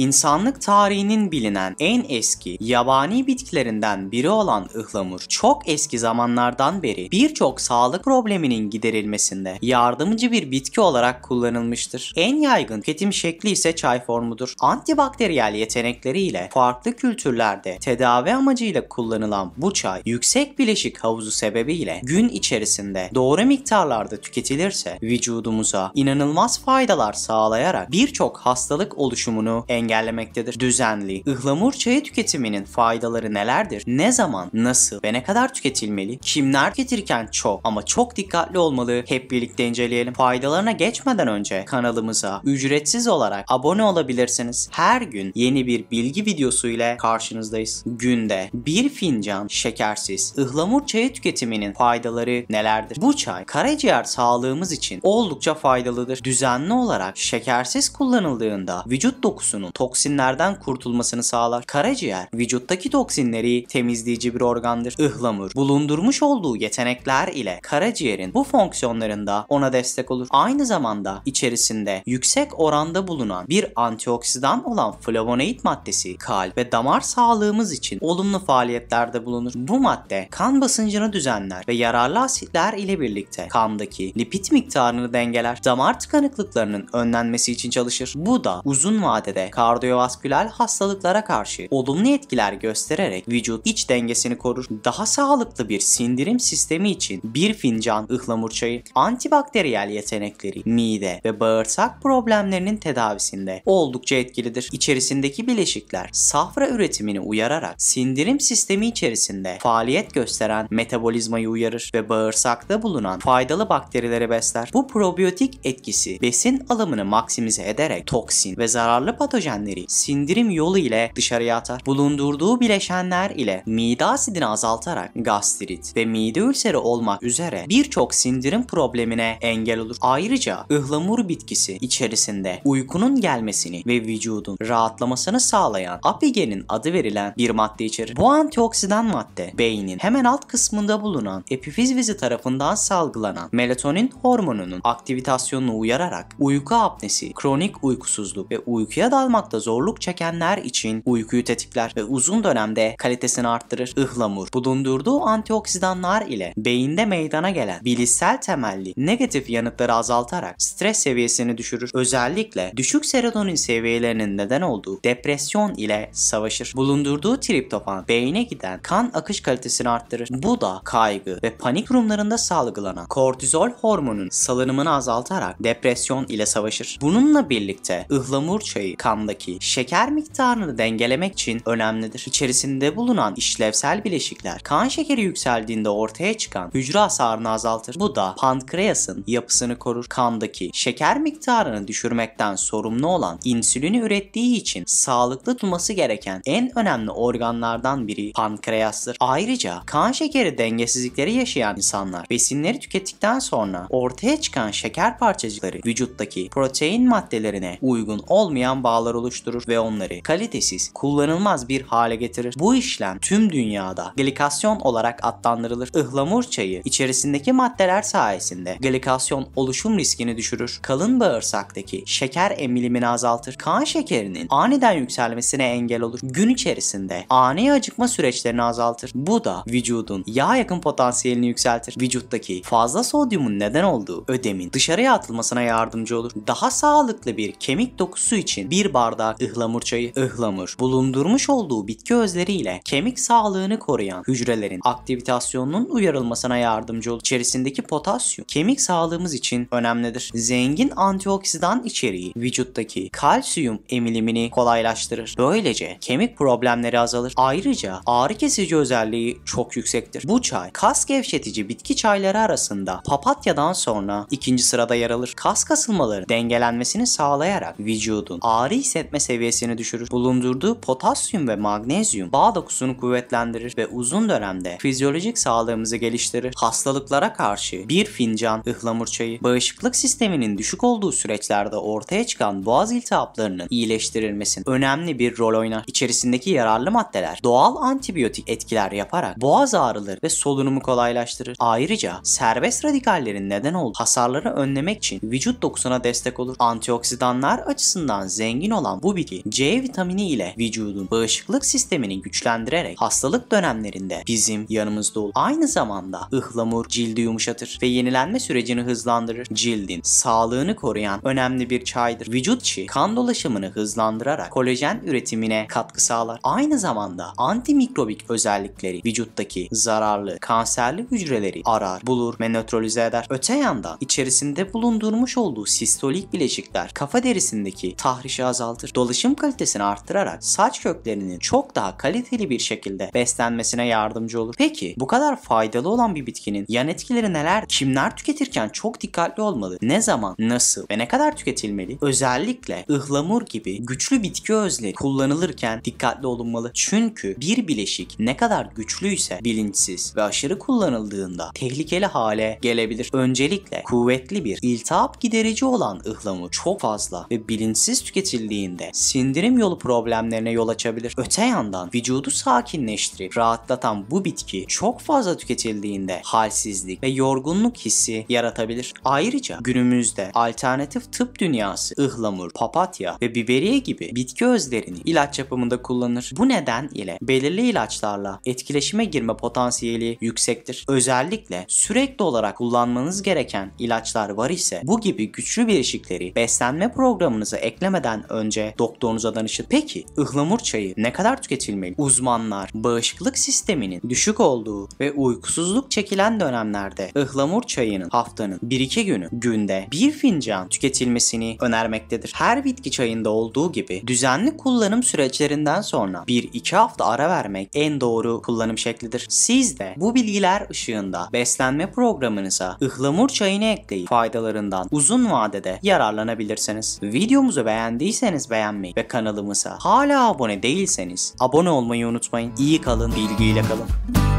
İnsanlık tarihinin bilinen en eski yabani bitkilerinden biri olan ıhlamur çok eski zamanlardan beri birçok sağlık probleminin giderilmesinde yardımcı bir bitki olarak kullanılmıştır. En yaygın tüketim şekli ise çay formudur. Antibakteriyel yetenekleriyle farklı kültürlerde tedavi amacıyla kullanılan bu çay yüksek bileşik havuzu sebebiyle gün içerisinde doğru miktarlarda tüketilirse vücudumuza inanılmaz faydalar sağlayarak birçok hastalık oluşumunu engellemektedir engellemektedir. Düzenli, ıhlamur çayı tüketiminin faydaları nelerdir? Ne zaman, nasıl ve ne kadar tüketilmeli? Kimler tüketirken çok ama çok dikkatli olmalı? Hep birlikte inceleyelim. Faydalarına geçmeden önce kanalımıza ücretsiz olarak abone olabilirsiniz. Her gün yeni bir bilgi videosu ile karşınızdayız. Günde bir fincan şekersiz ıhlamur çayı tüketiminin faydaları nelerdir? Bu çay karaciğer sağlığımız için oldukça faydalıdır. Düzenli olarak şekersiz kullanıldığında vücut dokusunun toksinlerden kurtulmasını sağlar. Karaciğer vücuttaki toksinleri temizleyici bir organdır. Ihlamur bulundurmuş olduğu yetenekler ile karaciğerin bu fonksiyonlarında ona destek olur. Aynı zamanda içerisinde yüksek oranda bulunan bir antioksidan olan flavonoid maddesi kalp ve damar sağlığımız için olumlu faaliyetlerde bulunur. Bu madde kan basıncını düzenler ve yararlı asitler ile birlikte kandaki lipid miktarını dengeler. Damar tıkanıklıklarının önlenmesi için çalışır. Bu da uzun vadede kar kardiyovasküler hastalıklara karşı olumlu etkiler göstererek vücut iç dengesini korur. Daha sağlıklı bir sindirim sistemi için bir fincan ıhlamur çayı antibakteriyel yetenekleri mide ve bağırsak problemlerinin tedavisinde oldukça etkilidir. İçerisindeki bileşikler safra üretimini uyararak sindirim sistemi içerisinde faaliyet gösteren metabolizmayı uyarır ve bağırsakta bulunan faydalı bakterilere besler. Bu probiyotik etkisi besin alımını maksimize ederek toksin ve zararlı patojen bileşenleri sindirim yolu ile dışarıya atar. Bulundurduğu bileşenler ile mide asidini azaltarak gastrit ve mide ülseri olmak üzere birçok sindirim problemine engel olur. Ayrıca ıhlamur bitkisi içerisinde uykunun gelmesini ve vücudun rahatlamasını sağlayan apigenin adı verilen bir madde içerir. Bu antioksidan madde beynin hemen alt kısmında bulunan epifiz vizi tarafından salgılanan melatonin hormonunun aktivitasyonunu uyararak uyku apnesi, kronik uykusuzluk ve uykuya dalmak uyumakta zorluk çekenler için uykuyu tetikler ve uzun dönemde kalitesini arttırır. Ihlamur bulundurduğu antioksidanlar ile beyinde meydana gelen bilişsel temelli negatif yanıtları azaltarak stres seviyesini düşürür. Özellikle düşük serotonin seviyelerinin neden olduğu depresyon ile savaşır. Bulundurduğu triptofan beyine giden kan akış kalitesini arttırır. Bu da kaygı ve panik durumlarında salgılanan kortizol hormonun salınımını azaltarak depresyon ile savaşır. Bununla birlikte ıhlamur çayı kandaki kandaki şeker miktarını dengelemek için önemlidir. İçerisinde bulunan işlevsel bileşikler kan şekeri yükseldiğinde ortaya çıkan hücre hasarını azaltır. Bu da pankreasın yapısını korur. Kandaki şeker miktarını düşürmekten sorumlu olan insülini ürettiği için sağlıklı tutması gereken en önemli organlardan biri pankreastır. Ayrıca kan şekeri dengesizlikleri yaşayan insanlar besinleri tükettikten sonra ortaya çıkan şeker parçacıkları vücuttaki protein maddelerine uygun olmayan bağlar oluşturur oluşturur ve onları kalitesiz, kullanılmaz bir hale getirir. Bu işlem tüm dünyada glikasyon olarak adlandırılır. Ihlamur çayı içerisindeki maddeler sayesinde glikasyon oluşum riskini düşürür. Kalın bağırsaktaki şeker emilimini azaltır. Kan şekerinin aniden yükselmesine engel olur. Gün içerisinde ani acıkma süreçlerini azaltır. Bu da vücudun yağ yakın potansiyelini yükseltir. Vücuttaki fazla sodyumun neden olduğu ödemin dışarıya atılmasına yardımcı olur. Daha sağlıklı bir kemik dokusu için bir bar miktarda ıhlamur çayı, ıhlamur bulundurmuş olduğu bitki özleriyle kemik sağlığını koruyan hücrelerin aktivitasyonunun uyarılmasına yardımcı olur. İçerisindeki potasyum kemik sağlığımız için önemlidir. Zengin antioksidan içeriği vücuttaki kalsiyum emilimini kolaylaştırır. Böylece kemik problemleri azalır. Ayrıca ağrı kesici özelliği çok yüksektir. Bu çay kas gevşetici bitki çayları arasında papatyadan sonra ikinci sırada yer alır. Kas kasılmaları dengelenmesini sağlayarak vücudun ağrı hissetmesini etme seviyesini düşürür. Bulundurduğu potasyum ve magnezyum bağ dokusunu kuvvetlendirir ve uzun dönemde fizyolojik sağlığımızı geliştirir. Hastalıklara karşı bir fincan ıhlamur çayı bağışıklık sisteminin düşük olduğu süreçlerde ortaya çıkan boğaz iltihaplarının iyileştirilmesinde önemli bir rol oynar. İçerisindeki yararlı maddeler doğal antibiyotik etkiler yaparak boğaz ağrıları ve solunumu kolaylaştırır. Ayrıca serbest radikallerin neden olduğu hasarları önlemek için vücut dokusuna destek olur. Antioksidanlar açısından zengin olan olan bu bitki C vitamini ile vücudun bağışıklık sistemini güçlendirerek hastalık dönemlerinde bizim yanımızda olur. Aynı zamanda ıhlamur cildi yumuşatır ve yenilenme sürecini hızlandırır. Cildin sağlığını koruyan önemli bir çaydır. Vücut içi kan dolaşımını hızlandırarak kolajen üretimine katkı sağlar. Aynı zamanda antimikrobik özellikleri vücuttaki zararlı kanserli hücreleri arar, bulur, ve nötralize eder. Öte yandan içerisinde bulundurmuş olduğu sistolik bileşikler kafa derisindeki tahrişi azaltır azaltır. Dolaşım kalitesini arttırarak saç köklerinin çok daha kaliteli bir şekilde beslenmesine yardımcı olur. Peki bu kadar faydalı olan bir bitkinin yan etkileri neler? Kimler tüketirken çok dikkatli olmalı? Ne zaman, nasıl ve ne kadar tüketilmeli? Özellikle ıhlamur gibi güçlü bitki özleri kullanılırken dikkatli olunmalı. Çünkü bir bileşik ne kadar güçlüyse bilinçsiz ve aşırı kullanıldığında tehlikeli hale gelebilir. Öncelikle kuvvetli bir iltihap giderici olan ıhlamur çok fazla ve bilinçsiz tüketildiğinde düzeyinde sindirim yolu problemlerine yol açabilir. Öte yandan vücudu sakinleştirip rahatlatan bu bitki çok fazla tüketildiğinde halsizlik ve yorgunluk hissi yaratabilir. Ayrıca günümüzde alternatif tıp dünyası ıhlamur, papatya ve biberiye gibi bitki özlerini ilaç yapımında kullanır. Bu neden ile belirli ilaçlarla etkileşime girme potansiyeli yüksektir. Özellikle sürekli olarak kullanmanız gereken ilaçlar var ise bu gibi güçlü bileşikleri beslenme programınıza eklemeden önce önce doktorunuza danışın. Peki ıhlamur çayı ne kadar tüketilmeli? Uzmanlar bağışıklık sisteminin düşük olduğu ve uykusuzluk çekilen dönemlerde ıhlamur çayının haftanın 1-2 günü günde bir fincan tüketilmesini önermektedir. Her bitki çayında olduğu gibi düzenli kullanım süreçlerinden sonra 1-2 hafta ara vermek en doğru kullanım şeklidir. Siz de bu bilgiler ışığında beslenme programınıza ıhlamur çayını ekleyip faydalarından uzun vadede yararlanabilirsiniz. Videomuzu beğendiyseniz beğenmeyi ve kanalımıza hala abone değilseniz abone olmayı unutmayın. İyi kalın, bilgiyle kalın.